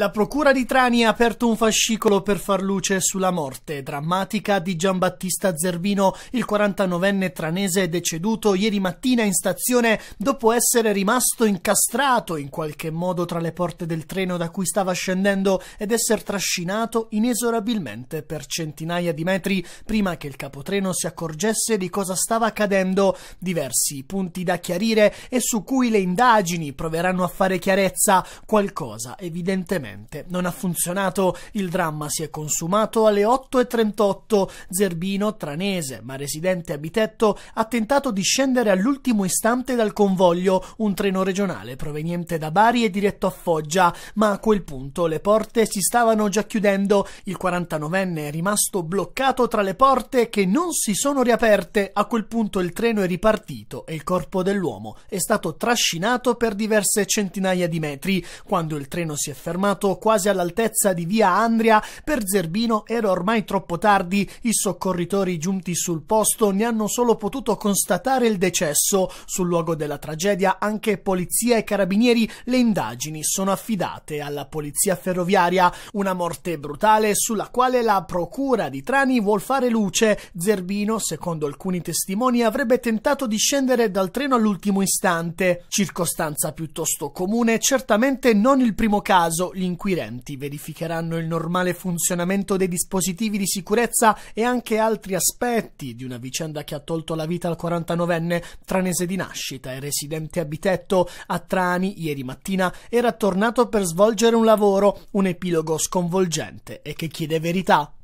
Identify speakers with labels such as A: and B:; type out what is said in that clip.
A: La procura di Trani ha aperto un fascicolo per far luce sulla morte drammatica di Giambattista Zerbino, il 49enne tranese deceduto ieri mattina in stazione dopo essere rimasto incastrato in qualche modo tra le porte del treno da cui stava scendendo ed essere trascinato inesorabilmente per centinaia di metri prima che il capotreno si accorgesse di cosa stava accadendo. Diversi punti da chiarire e su cui le indagini proveranno a fare chiarezza, qualcosa evidentemente esattamente. Non ha funzionato, il dramma si è consumato alle 8.38. Zerbino, tranese ma residente a Bitetto, ha tentato di scendere all'ultimo istante dal convoglio, un treno regionale proveniente da Bari e diretto a Foggia, ma a quel punto le porte si stavano già chiudendo. Il 49enne è rimasto bloccato tra le porte che non si sono riaperte. A quel punto il treno è ripartito e il corpo dell'uomo è stato trascinato per diverse centinaia di metri. Quando il treno si è fermato, fermato quasi all'altezza di via Andria, per Zerbino era ormai troppo tardi, i soccorritori giunti sul posto ne hanno solo potuto constatare il decesso. Sul luogo della tragedia anche polizia e carabinieri le indagini sono affidate alla polizia ferroviaria, una morte brutale sulla quale la procura di Trani vuol fare luce. Zerbino, secondo alcuni testimoni, avrebbe tentato di scendere dal treno all'ultimo istante, circostanza piuttosto comune, certamente non il primo caso gli inquirenti verificheranno il normale funzionamento dei dispositivi di sicurezza e anche altri aspetti di una vicenda che ha tolto la vita al 49enne tranese di nascita e residente a Bitetto a Trani ieri mattina era tornato per svolgere un lavoro, un epilogo sconvolgente e che chiede verità.